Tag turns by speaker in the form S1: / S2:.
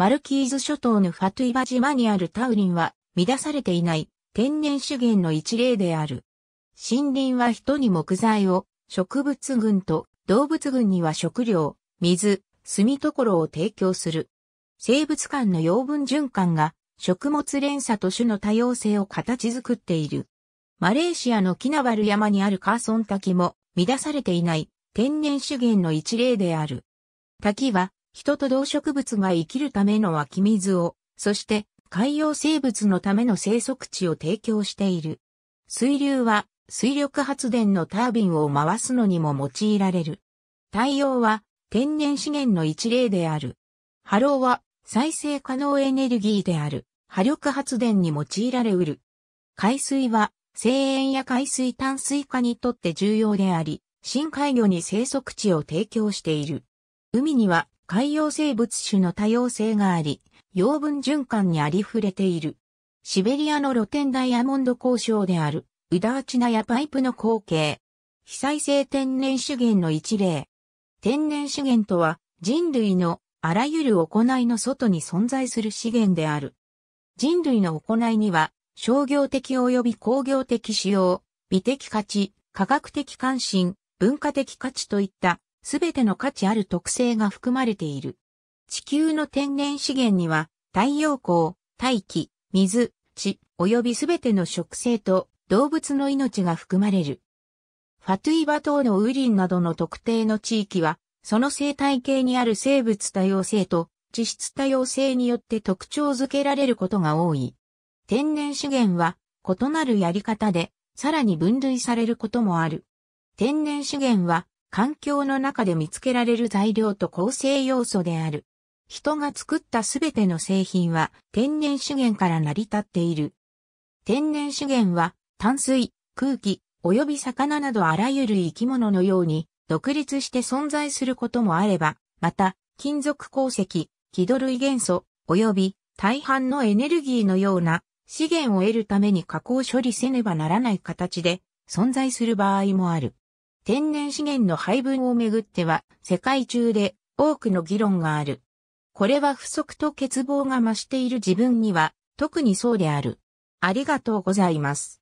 S1: マルキーズ諸島のファトゥイバ島にあるタウリンは、乱されていない天然資源の一例である。森林は人に木材を、植物群と動物群には食料、水、住み所を提供する。生物間の養分循環が食物連鎖と種の多様性を形作っている。マレーシアのキナバル山にあるカーソン滝も乱されていない天然資源の一例である。滝は人と動植物が生きるための湧き水を、そして海洋生物のための生息地を提供している。水流は水力発電のタービンを回すのにも用いられる。太陽は天然資源の一例である。波浪は再生可能エネルギーである。波力発電に用いられうる。海水は生塩や海水淡水化にとって重要であり、深海魚に生息地を提供している。海には海洋生物種の多様性があり、養分循環にありふれている。シベリアの露天ダイヤモンド交渉である、ウダーチナやパイプの光景。被災性天然資源の一例。天然資源とは、人類のあらゆる行いの外に存在する資源である。人類の行いには、商業的及び工業的使用、美的価値、科学的関心、文化的価値といったすべての価値ある特性が含まれている。地球の天然資源には、太陽光、大気、水、地、及びすべての植生と動物の命が含まれる。ファトゥイバ島のウリンなどの特定の地域は、その生態系にある生物多様性と地質多様性によって特徴づけられることが多い。天然資源は異なるやり方でさらに分類されることもある。天然資源は環境の中で見つけられる材料と構成要素である。人が作ったすべての製品は天然資源から成り立っている。天然資源は淡水、空気、及び魚などあらゆる生き物のように独立して存在することもあれば、また金属鉱石、気土類元素、及び大半のエネルギーのような資源を得るために加工処理せねばならない形で存在する場合もある。天然資源の配分をめぐっては世界中で多くの議論がある。これは不足と欠乏が増している自分には特にそうである。ありがとうございます。